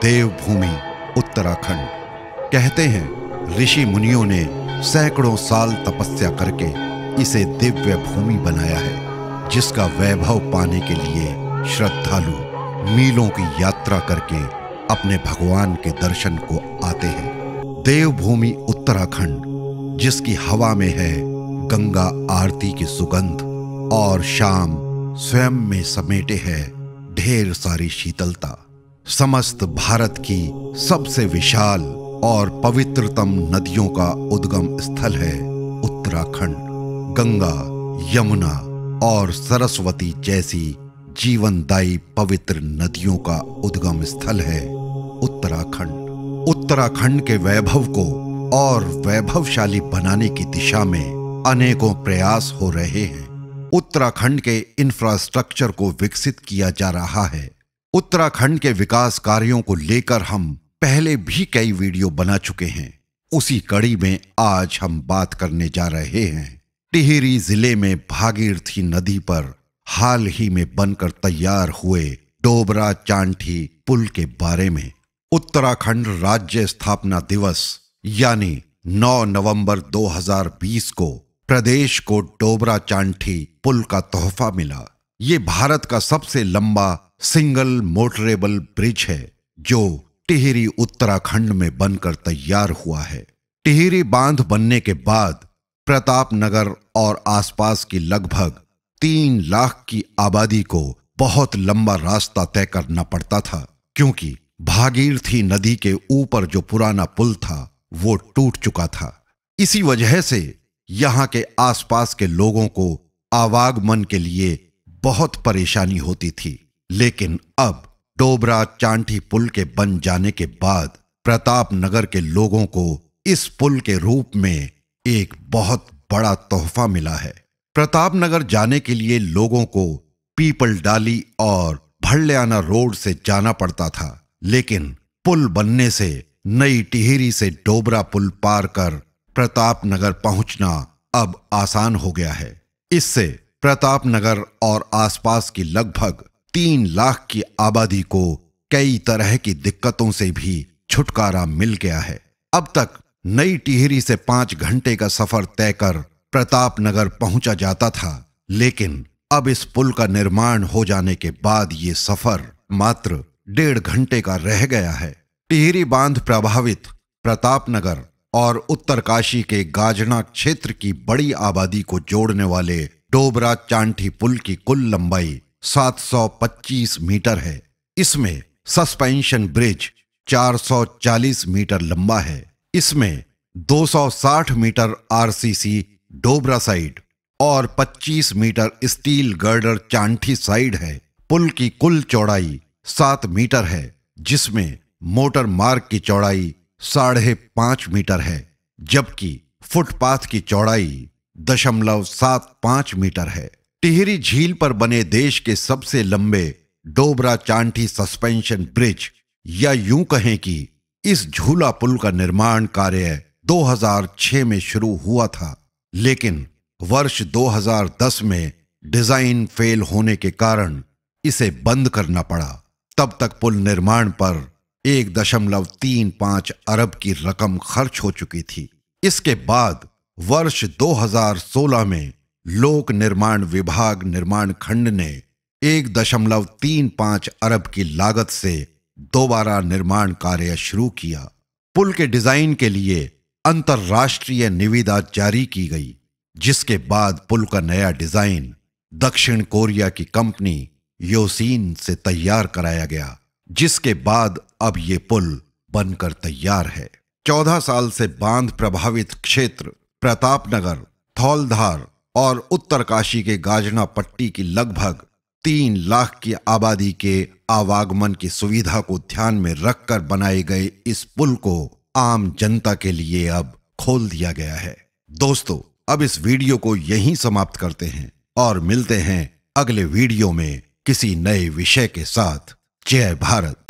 देवभूमि उत्तराखंड कहते हैं ऋषि मुनियों ने सैकड़ों साल तपस्या करके इसे दिव्य भूमि बनाया है जिसका वैभव पाने के लिए श्रद्धालु मीलों की यात्रा करके अपने भगवान के दर्शन को आते हैं देवभूमि उत्तराखंड जिसकी हवा में है गंगा आरती की सुगंध और शाम स्वयं में समेटे है ढेर सारी शीतलता समस्त भारत की सबसे विशाल और पवित्रतम नदियों का उद्गम स्थल है उत्तराखंड गंगा यमुना और सरस्वती जैसी जीवनदायी पवित्र नदियों का उद्गम स्थल है उत्तराखंड उत्तराखंड के वैभव को और वैभवशाली बनाने की दिशा में अनेकों प्रयास हो रहे हैं उत्तराखंड के इंफ्रास्ट्रक्चर को विकसित किया जा रहा है उत्तराखंड के विकास कार्यों को लेकर हम पहले भी कई वीडियो बना चुके हैं उसी कड़ी में आज हम बात करने जा रहे हैं टिहरी जिले में भागीरथी नदी पर हाल ही में बनकर तैयार हुए डोबरा चांठी पुल के बारे में उत्तराखंड राज्य स्थापना दिवस यानी 9 नवंबर 2020 को प्रदेश को डोबरा चांठी पुल का तोहफा मिला ये भारत का सबसे लंबा सिंगल मोटरेबल ब्रिज है जो टिहरी उत्तराखंड में बनकर तैयार हुआ है टिहरी बांध बनने के बाद प्रताप नगर और आसपास की लगभग तीन लाख की आबादी को बहुत लंबा रास्ता तय करना पड़ता था क्योंकि भागीरथी नदी के ऊपर जो पुराना पुल था वो टूट चुका था इसी वजह से यहां के आसपास के लोगों को आवागमन के लिए बहुत परेशानी होती थी लेकिन अब डोबरा चांठी पुल के बन जाने के बाद प्रताप नगर के लोगों को इस पुल के रूप में एक बहुत बड़ा तोहफा मिला है प्रताप नगर जाने के लिए लोगों को पीपल डाली और भल्याना रोड से जाना पड़ता था लेकिन पुल बनने से नई टिहरी से डोबरा पुल पार कर प्रताप नगर पहुंचना अब आसान हो गया है इससे प्रताप नगर और आसपास की लगभग तीन लाख की आबादी को कई तरह की दिक्कतों से भी छुटकारा मिल गया है अब तक नई टिहरी से पांच घंटे का सफर तय कर प्रताप नगर पहुंचा जाता था लेकिन अब इस पुल का निर्माण हो जाने के बाद ये सफर मात्र डेढ़ घंटे का रह गया है टिहरी बांध प्रभावित प्रतापनगर और उत्तरकाशी के गाजना क्षेत्र की बड़ी आबादी को जोड़ने वाले डोबरा चांठी पुल की कुल लंबाई 725 मीटर है इसमें सस्पेंशन ब्रिज 440 मीटर लंबा है इसमें 260 मीटर आरसीसी डोबरा साइड और 25 मीटर स्टील गर्डर चांठी साइड है पुल की कुल चौड़ाई 7 मीटर है जिसमें मोटर मार्ग की चौड़ाई साढ़े पांच मीटर है जबकि फुटपाथ की चौड़ाई दशमलव सात पांच मीटर है टिहरी झील पर बने देश के सबसे लंबे डोबरा चांठी सस्पेंशन ब्रिज या यूं कहें कि इस झूला पुल का निर्माण कार्य 2006 में शुरू हुआ था लेकिन वर्ष 2010 में डिजाइन फेल होने के कारण इसे बंद करना पड़ा तब तक पुल निर्माण पर एक दशमलव तीन पांच अरब की रकम खर्च हो चुकी थी इसके बाद वर्ष 2016 में लोक निर्माण विभाग निर्माण खंड ने एक दशमलव तीन पांच अरब की लागत से दोबारा निर्माण कार्य शुरू किया पुल के डिजाइन के लिए अंतर्राष्ट्रीय निविदा जारी की गई जिसके बाद पुल का नया डिजाइन दक्षिण कोरिया की कंपनी योसीन से तैयार कराया गया जिसके बाद अब ये पुल बनकर तैयार है चौदह साल से बांध प्रभावित क्षेत्र प्रतापनगर थौलधार और उत्तरकाशी के गाजना पट्टी की लगभग तीन लाख की आबादी के आवागमन की सुविधा को ध्यान में रखकर बनाए गए इस पुल को आम जनता के लिए अब खोल दिया गया है दोस्तों अब इस वीडियो को यहीं समाप्त करते हैं और मिलते हैं अगले वीडियो में किसी नए विषय के साथ जय भारत